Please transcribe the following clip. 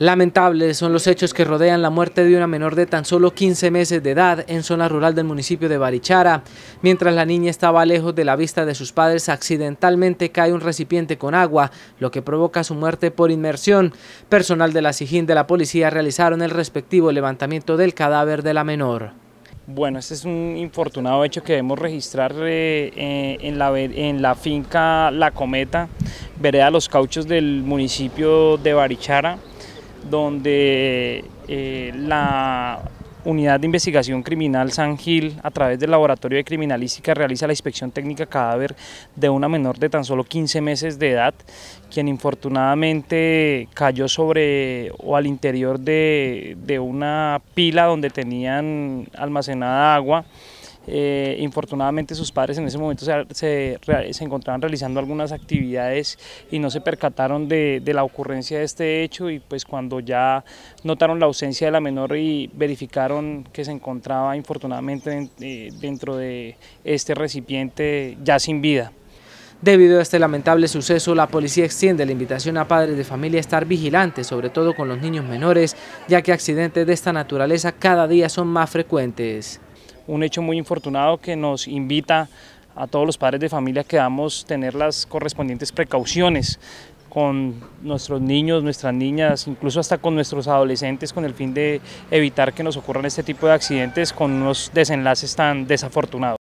Lamentables son los hechos que rodean la muerte de una menor de tan solo 15 meses de edad en zona rural del municipio de Barichara. Mientras la niña estaba lejos de la vista de sus padres, accidentalmente cae un recipiente con agua, lo que provoca su muerte por inmersión. Personal de la SIGIN de la policía realizaron el respectivo levantamiento del cadáver de la menor. Bueno, este es un infortunado hecho que debemos registrar eh, eh, en, la, en la finca La Cometa, vereda Los Cauchos del municipio de Barichara donde eh, la Unidad de Investigación Criminal San Gil, a través del Laboratorio de Criminalística, realiza la inspección técnica cadáver de una menor de tan solo 15 meses de edad, quien infortunadamente cayó sobre o al interior de una pila donde tenían almacenada agua. Eh, infortunadamente sus padres en ese momento se, encontraban realizando algunas actividades y no se percataron de, la ocurrencia de este hecho y pues cuando ya notaron la ausencia de la menor y verificaron que se encontraba infortunadamente eh, dentro de este recipiente ya sin vida. Debido a este lamentable suceso, la policía extiende la invitación a padres de familia a estar vigilantes, sobre todo con los niños menores, ya que accidentes de esta naturaleza cada día son más frecuentes un hecho muy infortunado que nos invita a todos los padres de familia que vamos a tener las correspondientes precauciones con nuestros niños, nuestras niñas, incluso hasta con nuestros adolescentes, con el fin de evitar que nos ocurran este tipo de accidentes con unos desenlaces tan desafortunados.